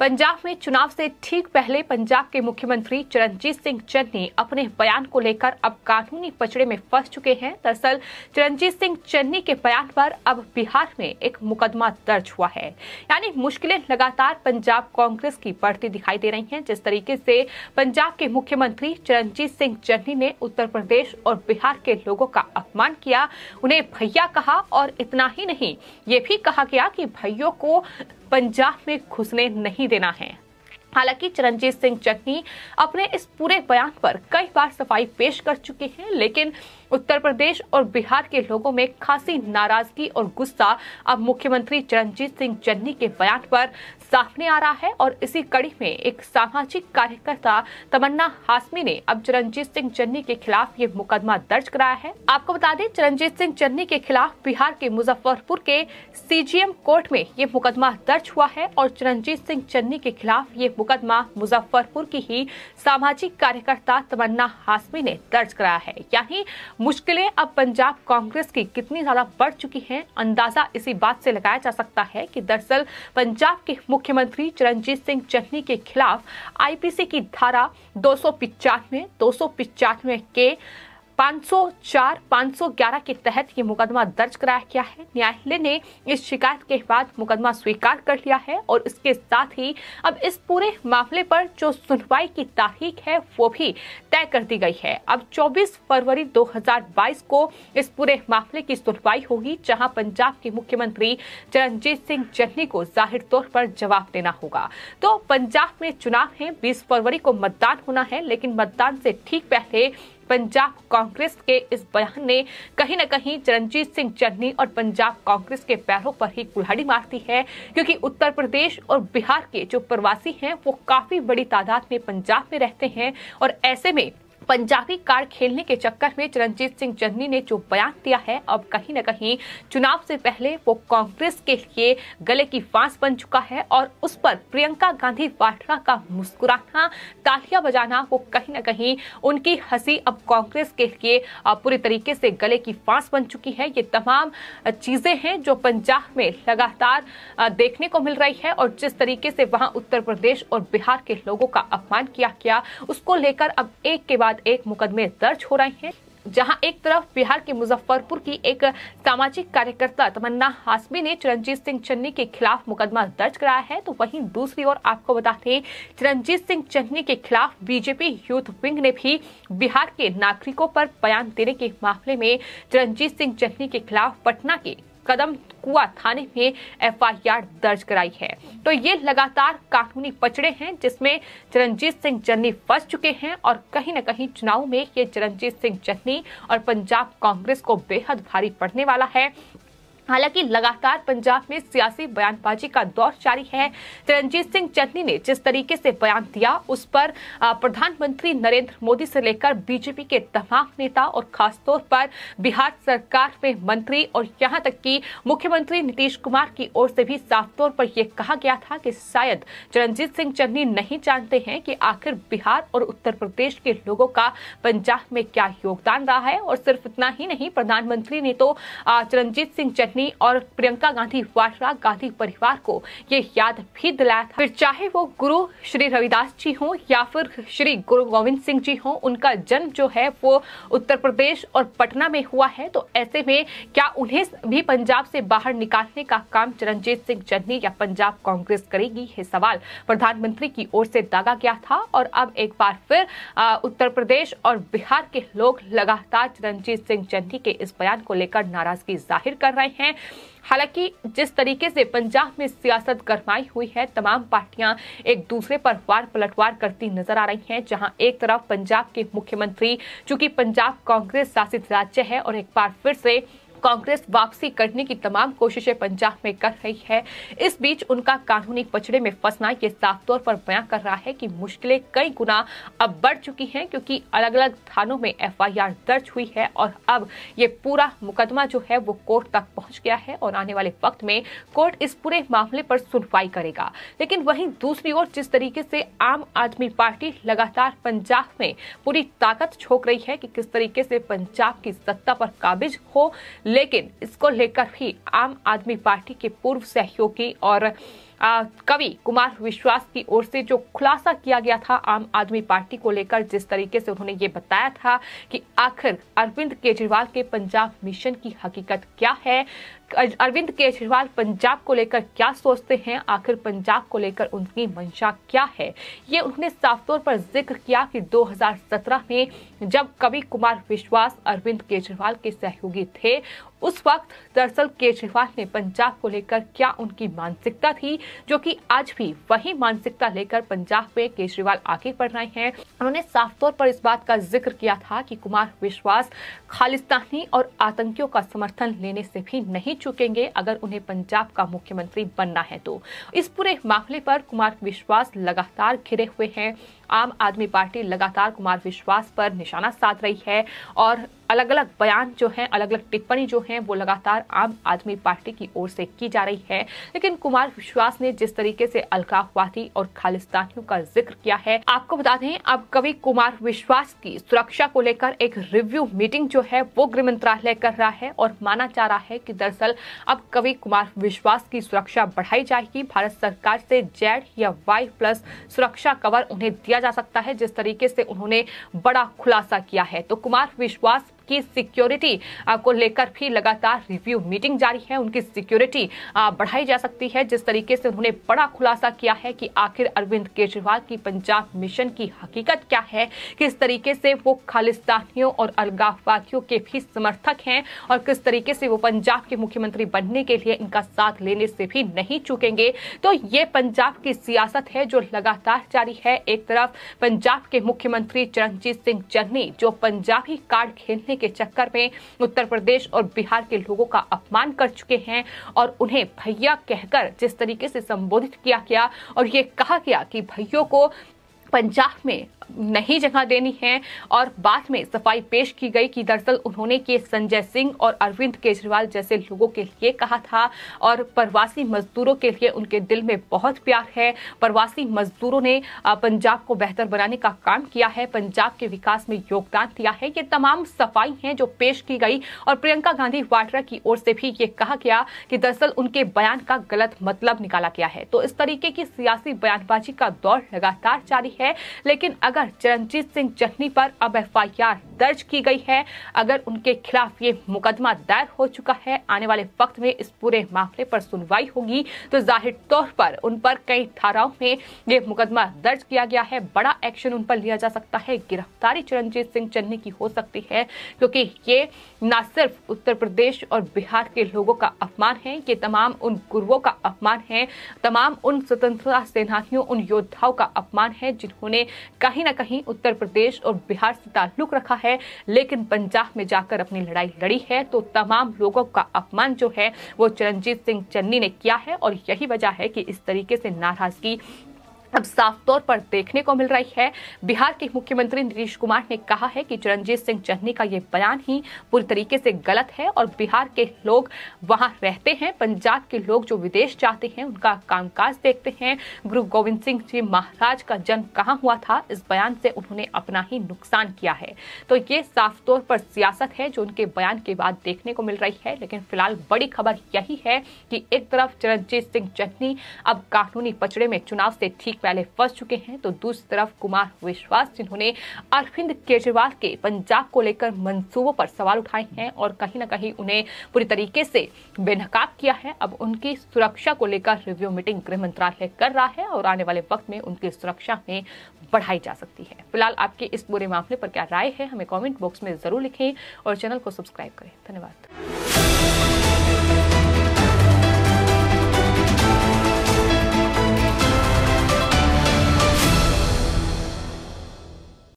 पंजाब में चुनाव से ठीक पहले पंजाब के मुख्यमंत्री चरणजीत सिंह चन्नी अपने बयान को लेकर अब कानूनी पचड़े में फंस चुके हैं दरअसल चरणजीत सिंह चन्नी के बयान पर अब बिहार में एक मुकदमा दर्ज हुआ है यानी मुश्किलें लगातार पंजाब कांग्रेस की बढ़ती दिखाई दे रही हैं जिस तरीके से पंजाब के मुख्यमंत्री चरणजीत सिंह चन्नी ने उत्तर प्रदेश और बिहार के लोगों का अपमान किया उन्हें भैया कहा और इतना ही नहीं ये भी कहा गया कि भैयों को पंजाब में घुसने नहीं देना है हालांकि चरणजीत सिंह चन्नी अपने इस पूरे बयान पर कई बार सफाई पेश कर चुके हैं लेकिन उत्तर प्रदेश और बिहार के लोगों में खासी नाराजगी और गुस्सा अब मुख्यमंत्री चरणजीत सिंह चन्नी के बयान पर सामने आ रहा है और इसी कड़ी में एक सामाजिक कार्यकर्ता तमन्ना हाशमी ने अब चरणजीत सिंह चन्नी के खिलाफ ये मुकदमा दर्ज कराया है आपको बता दें चरणजीत सिंह चन्नी के खिलाफ बिहार के मुजफ्फरपुर के सीजीएम कोर्ट में ये मुकदमा दर्ज हुआ है और चरणजीत सिंह चन्नी के खिलाफ ये मुकदमा मुजफ्फरपुर की ही सामाजिक कार्यकर्ता तमन्ना हाशमी ने दर्ज कराया है यानी मुश्किलें अब पंजाब कांग्रेस की कितनी ज्यादा बढ़ चुकी हैं अंदाजा इसी बात से लगाया जा सकता है कि दरअसल पंजाब के मुख्यमंत्री चरणजीत सिंह चन्नी के खिलाफ आईपीसी की धारा दो सौ पिचानवे के 504, 511 के तहत ये मुकदमा दर्ज कराया गया है न्यायालय ने इस शिकायत के बाद मुकदमा स्वीकार कर लिया है और इसके साथ ही अब इस पूरे मामले पर जो सुनवाई की तारीख है वो भी तय कर दी गई है अब 24 फरवरी 2022 को इस पूरे मामले की सुनवाई होगी जहां पंजाब के मुख्यमंत्री चरणजीत सिंह चन्नी को जाहिर तौर पर जवाब देना होगा तो पंजाब में चुनाव है बीस फरवरी को मतदान होना है लेकिन मतदान से ठीक पहले पंजाब कांग्रेस के इस बयान ने कहीं ना कहीं चरणजीत सिंह चन्नी और पंजाब कांग्रेस के पैरों पर ही कुल्हाड़ी मारती है क्योंकि उत्तर प्रदेश और बिहार के जो प्रवासी हैं वो काफी बड़ी तादाद में पंजाब में रहते हैं और ऐसे में पंजाबी कार्ड खेलने के चक्कर में चरणजीत सिंह चन्नी ने जो बयान दिया है अब कहीं ना कहीं चुनाव से पहले वो कांग्रेस के लिए गले की फांस बन चुका है और उस पर प्रियंका गांधी वाड्रा का मुस्कुराना तालियां बजाना वो कहीं ना कहीं उनकी हंसी अब कांग्रेस के लिए पूरी तरीके से गले की फांस बन चुकी है ये तमाम चीजें हैं जो पंजाब में लगातार देखने को मिल रही है और जिस तरीके से वहां उत्तर प्रदेश और बिहार के लोगों का अपमान किया गया उसको लेकर अब एक के बाद बाद एक मुकदमे दर्ज हो रहे हैं जहां एक तरफ बिहार के मुजफ्फरपुर की एक सामाजिक कार्यकर्ता तमन्ना हाशमी ने चिरंजीत सिंह चन्नी के खिलाफ मुकदमा दर्ज कराया है तो वहीं दूसरी ओर आपको बता दें चिरंजीत सिंह चन्नी के खिलाफ बीजेपी यूथ विंग ने भी बिहार के नागरिकों पर बयान देने के मामले में चिरंजीत सिंह चन्नी के खिलाफ पटना के कदम कुआ थाने में एफआईआर दर्ज कराई है तो ये लगातार कानूनी पचड़े हैं जिसमें चरणजीत सिंह चन्नी फंस चुके हैं और कहीं ना कहीं चुनाव में ये चरणजीत सिंह चन्नी और पंजाब कांग्रेस को बेहद भारी पड़ने वाला है हालांकि लगातार पंजाब में सियासी बयानबाजी का दौर जारी है चरणजीत सिंह चन्नी ने जिस तरीके से बयान दिया उस पर प्रधानमंत्री नरेंद्र मोदी से लेकर बीजेपी के तमाम नेता और खासतौर पर बिहार सरकार में मंत्री और यहां तक कि मुख्यमंत्री नीतीश कुमार की ओर से भी साफ तौर पर यह कहा गया था कि शायद चरणजीत सिंह चन्नी नहीं जानते हैं कि आखिर बिहार और उत्तर प्रदेश के लोगों का पंजाब में क्या योगदान रहा है और सिर्फ इतना ही नहीं प्रधानमंत्री ने तो चरणजीत सिंह चन्नी पत्नी और प्रियंका गांधी वाड्रा गांधी परिवार को ये याद भी दिलाया था फिर चाहे वो गुरु श्री रविदास जी हों या फिर श्री गुरु गोविंद सिंह जी हों उनका जन्म जो है वो उत्तर प्रदेश और पटना में हुआ है तो ऐसे में क्या उन्हें भी पंजाब से बाहर निकालने का काम चरणजीत सिंह चन्नी या पंजाब कांग्रेस करेगी ये सवाल प्रधानमंत्री की ओर से दागा गया था और अब एक बार फिर आ, उत्तर प्रदेश और बिहार के लोग लगातार चरणजीत सिंह चन्नी के इस बयान को लेकर नाराजगी जाहिर कर रहे हैं हैं हालांकि जिस तरीके से पंजाब में सियासत गरमाई हुई है तमाम पार्टियां एक दूसरे पर वार पलटवार करती नजर आ रही हैं जहां एक तरफ पंजाब के मुख्यमंत्री चूंकि पंजाब कांग्रेस शासित राज्य है और एक बार फिर से कांग्रेस वापसी करने की तमाम कोशिशें पंजाब में कर रही है इस बीच उनका कानूनी पचड़े में फंसना ये साफ तौर पर बयां कर रहा है कि मुश्किलें कई गुना अब बढ़ चुकी हैं क्योंकि अलग अलग थानों में एफआईआर दर्ज हुई है और अब ये पूरा मुकदमा जो है वो कोर्ट तक पहुंच गया है और आने वाले वक्त में कोर्ट इस पूरे मामले पर सुनवाई करेगा लेकिन वहीं दूसरी ओर जिस तरीके से आम आदमी पार्टी लगातार पंजाब में पूरी ताकत छोक रही है कि किस तरीके से पंजाब की सत्ता पर काबिज हो लेकिन इसको लेकर भी आम आदमी पार्टी के पूर्व सहयोगी और कवि कुमार विश्वास की ओर से जो खुलासा किया गया था आम आदमी पार्टी को लेकर जिस तरीके से उन्होंने ये बताया था कि आखिर अरविंद केजरीवाल के पंजाब मिशन की हकीकत क्या है अरविंद केजरीवाल पंजाब को लेकर क्या सोचते हैं आखिर पंजाब को लेकर उनकी मंशा क्या है ये उन्होंने साफ तौर पर जिक्र किया कि 2017 में जब कवि कुमार विश्वास अरविंद केजरीवाल के सहयोगी थे उस वक्त दरअसल केजरीवाल ने पंजाब को लेकर क्या उनकी मानसिकता थी जो कि आज भी वही मानसिकता लेकर पंजाब में केजरीवाल आगे बढ़ रहे हैं उन्होंने साफ तौर पर इस बात का जिक्र किया था कि कुमार विश्वास खालिस्तानी और आतंकियों का समर्थन लेने से भी नहीं चुकेंगे अगर उन्हें पंजाब का मुख्यमंत्री बनना है तो इस पूरे मामले पर कुमार विश्वास लगातार घिरे हुए हैं आम आदमी पार्टी लगातार कुमार विश्वास पर निशाना साध रही है और अलग अलग बयान जो हैं अलग अलग टिप्पणी जो हैं वो लगातार आम आदमी पार्टी की ओर से की जा रही है लेकिन कुमार विश्वास ने जिस तरीके से अलगाववादी और खालिस्तानियों का जिक्र किया है आपको बता दें अब कवि कुमार विश्वास की सुरक्षा को लेकर एक रिव्यू मीटिंग जो है वो गृह मंत्रालय कर रहा है और माना जा रहा है की दरअसल अब कवि कुमार विश्वास की सुरक्षा बढ़ाई जाएगी भारत सरकार से जेड या वाई प्लस सुरक्षा कवर उन्हें दिया जा सकता है जिस तरीके से उन्होंने बड़ा खुलासा किया है तो कुमार विश्वास की सिक्योरिटी को लेकर भी लगातार रिव्यू मीटिंग जारी है उनकी सिक्योरिटी बढ़ाई जा सकती है जिस तरीके से उन्होंने बड़ा खुलासा किया है कि आखिर अरविंद केजरीवाल की पंजाब मिशन की हकीकत क्या है किस तरीके से वो खालिस्तानियों और अलगाववादियों के भी समर्थक हैं और किस तरीके से वो पंजाब के मुख्यमंत्री बनने के लिए इनका साथ लेने से भी नहीं चुकेंगे तो ये पंजाब की सियासत है जो लगातार जारी है एक तरफ पंजाब के मुख्यमंत्री चरणजीत सिंह चन्नी जो पंजाबी कार्ड खेलने के चक्कर में उत्तर प्रदेश और बिहार के लोगों का अपमान कर चुके हैं और उन्हें भैया कहकर जिस तरीके से संबोधित किया गया और ये कहा गया कि भैयों को पंजाब में नहीं जगह देनी है और बाद में सफाई पेश की गई कि दरअसल उन्होंने के संजय सिंह और अरविंद केजरीवाल जैसे लोगों के लिए कहा था और प्रवासी मजदूरों के लिए उनके दिल में बहुत प्यार है प्रवासी मजदूरों ने पंजाब को बेहतर बनाने का काम किया है पंजाब के विकास में योगदान दिया है ये तमाम सफाई है जो पेश की गई और प्रियंका गांधी वाड्रा की ओर से भी ये कहा गया कि दरअसल उनके बयान का गलत मतलब निकाला गया है तो इस तरीके की सियासी बयानबाजी का दौर लगातार जारी है है लेकिन अगर चरणजीत सिंह चन्नी पर अब एफ दर्ज की गई है अगर उनके खिलाफ ये मुकदमा दायर हो चुका है आने वाले वक्त में इस पूरे मामले पर सुनवाई होगी तो जाहिर तौर पर उन पर कई धाराओं में ये मुकदमा दर्ज किया गया है बड़ा एक्शन उन पर लिया जा सकता है गिरफ्तारी चरणजीत सिंह चन्नी की हो सकती है क्योंकि ये न सिर्फ उत्तर प्रदेश और बिहार के लोगों का अपमान है ये तमाम उन गुरुओं का अपमान है तमाम उन स्वतंत्रता सेनानियों उन योद्धाओं का अपमान है जिन जिन्होंने कहीं ना कहीं उत्तर प्रदेश और बिहार से ताल्लुक रखा है लेकिन पंजाब में जाकर अपनी लड़ाई लड़ी है तो तमाम लोगों का अपमान जो है वो चरणजीत सिंह चन्नी ने किया है और यही वजह है कि इस तरीके से नाराजगी अब साफ तौर पर देखने को मिल रही है बिहार के मुख्यमंत्री नीतीश कुमार ने कहा है कि चरणजीत सिंह चन्नी का ये बयान ही पूरी तरीके से गलत है और बिहार के लोग वहां रहते हैं पंजाब के लोग जो विदेश जाते हैं उनका कामकाज देखते हैं गुरु गोविंद सिंह जी महाराज का जन्म कहाँ हुआ था इस बयान से उन्होंने अपना ही नुकसान किया है तो ये साफ तौर पर सियासत है जो उनके बयान के बाद देखने को मिल रही है लेकिन फिलहाल बड़ी खबर यही है कि एक तरफ चरणजीत सिंह चन्नी अब कानूनी पचड़े में चुनाव से ठीक पहले फंस चुके हैं तो दूसरी तरफ कुमार विश्वास जिन्होंने अरविंद केजरीवाल के पंजाब को लेकर मंसूबों पर सवाल उठाए हैं और कहीं ना कहीं उन्हें पूरी तरीके से बेनकाब किया है अब उनकी सुरक्षा को लेकर रिव्यू मीटिंग गृह मंत्रालय कर रहा है और आने वाले वक्त में उनकी सुरक्षा में बढ़ाई जा सकती है फिलहाल आपके इस पूरे मामले पर क्या राय है हमें कॉमेंट बॉक्स में जरूर लिखें और चैनल को सब्सक्राइब करें धन्यवाद